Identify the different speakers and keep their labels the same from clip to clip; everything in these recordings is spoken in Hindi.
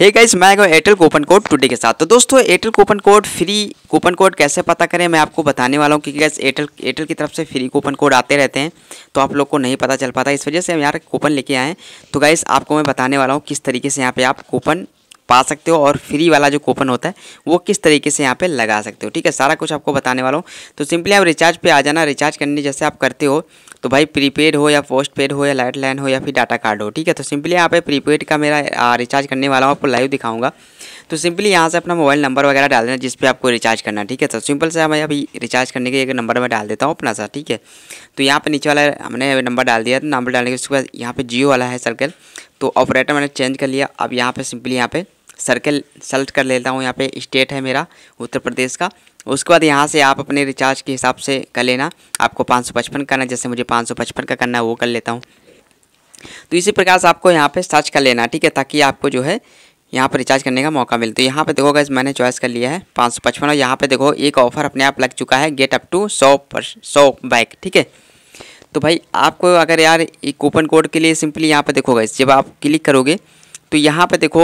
Speaker 1: हे गाइस मैं आया एयरटेल कूपन कोड टुडे के साथ तो दोस्तों Airtel coupon code free coupon code कैसे पता करें मैं आपको बताने वाला हूँ क्योंकि गैस एयरटेल एयरटेल की तरफ से फ्री कूपन कोड आते रहते हैं तो आप लोग को नहीं पता चल पाता इस वजह से हम यहाँ कूपन लेके हैं तो गाइस आपको मैं बताने वाला हूँ किस तरीके से यहाँ पर आप कूपन पा सकते हो और फ्री वाला जो कूपन होता है वो किस तरीके से यहाँ पे लगा सकते हो ठीक है सारा कुछ आपको बताने वाला हूँ तो सिंपली आप रिचार्ज पे आ जाना रिचार्ज करने जैसे आप करते हो तो भाई प्रीपेड हो या पोस्ट पेड हो या लाइट लाइन हो या फिर डाटा कार्ड हो ठीक है तो सिंपली यहाँ पे प्रीपेड का मेरा रिचार्ज करने वाला हूँ आपको लाइव दिखाऊंगा तो सिंपली यहाँ से अपना मोबाइल नंबर वगैरह डाल देना जिस आपको रिचार्ज करना ठीक है तो सिंपल से मैं अभी रिचार्ज करने के एक नंबर में डाल देता हूँ अपना सा ठीक है तो यहाँ पर नीचे वाला हमने नंबर डाल दिया नंबर तो डालने के उसके बाद यहाँ पर जियो वाला है सर्कल तो ऑपरेटर मैंने चेंज कर लिया अब यहाँ पर सिंपली यहाँ पर सर्कल सेलेक्ट कर लेता हूँ यहाँ पे स्टेट है मेरा उत्तर प्रदेश का उसके बाद यहाँ से आप अपने रिचार्ज के हिसाब से कर लेना आपको पाँच सौ पचपन करना जैसे मुझे पाँच सौ पचपन का करना है वो कर लेता हूँ तो इसी प्रकार से आपको यहाँ पे सर्च कर लेना ठीक है ताकि आपको जो है यहाँ पर रिचार्ज करने का मौका मिले तो यहाँ पर देखो गैस मैंने चॉइस कर लिया है पाँच सौ पचपन और यहाँ पर देखो एक ऑफर अपने आप लग चुका है गेट अप टू सौ पर सौ बाइक ठीक है तो भाई आपको अगर यार कूपन कोड के लिए सिंपली यहाँ पर देखो गैस जब आप क्लिक करोगे तो यहाँ पे देखो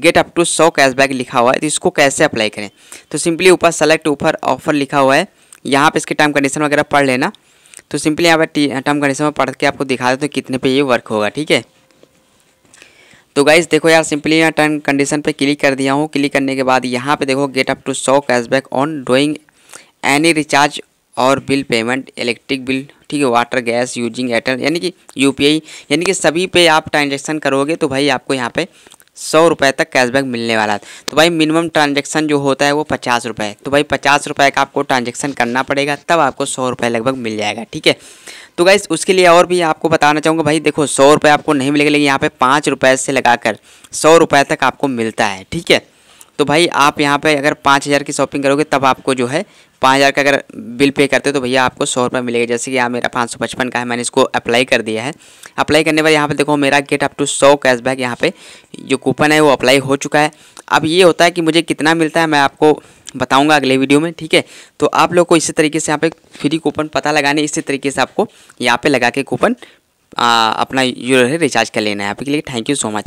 Speaker 1: गेट अप टू सौ कैशबैक लिखा हुआ है तो इसको कैसे अप्लाई करें तो सिंपली ऊपर सेलेक्ट ऊपर ऑफर लिखा हुआ है यहाँ पे इसके टर्म कंडीशन वगैरह पढ़ लेना तो सिंपली यहाँ पर टर्म कंडीशन में पढ़ के आपको दिखा देते तो कितने पे ये वर्क होगा ठीक है तो गाइज देखो यार सिंपली यहाँ टर्म कंडीशन पर क्लिक कर दिया हूँ क्लिक करने के बाद यहाँ पर देखो गेट अप टू सौ cashback on doing any recharge और बिल पेमेंट इलेक्ट्रिक बिल ठीक है वाटर गैस यूजिंग एयरटेल यानी कि यूपीआई यानी कि सभी पे आप ट्रांजेक्शन करोगे तो भाई आपको यहाँ पे सौ रुपये तक कैशबैक मिलने वाला है तो भाई मिनिमम ट्रांजैक्शन जो होता है वो पचास रुपये तो भाई पचास रुपये का आपको ट्रांजैक्शन करना पड़ेगा तब आपको सौ रुपये लगभग मिल जाएगा ठीक है तो भाई उसके लिए और भी आपको बताना चाहूँगा भाई देखो सौ रुपये आपको नहीं मिलेगा लेकिन यहाँ पे पाँच रुपये से लगाकर सौ रुपये तक आपको मिलता है ठीक है तो भाई आप यहाँ पर अगर पाँच हज़ार की शॉपिंग करोगे तब आपको जो है पाँच हज़ार का अगर बिल पे करते हो तो भैया आपको सौ रुपये मिलेगा जैसे कि यहाँ मेरा पाँच सौ पचपन का है मैंने इसको अप्लाई कर दिया है अप्लाई करने पर यहाँ पे देखो मेरा गेट अप टू सौ कैशबैक यहाँ पे जो कूपन है वो अप्लाई हो चुका है अब ये होता है कि मुझे कितना मिलता है मैं आपको बताऊंगा अगले वीडियो में ठीक है तो आप लोग को इसी तरीके से यहाँ पर फ्री कूपन पता लगाने इसी तरीके से आपको यहाँ पर लगा के कूपन अपना यूर रिचार्ज कर लेना है आपके लिए थैंक यू सो मच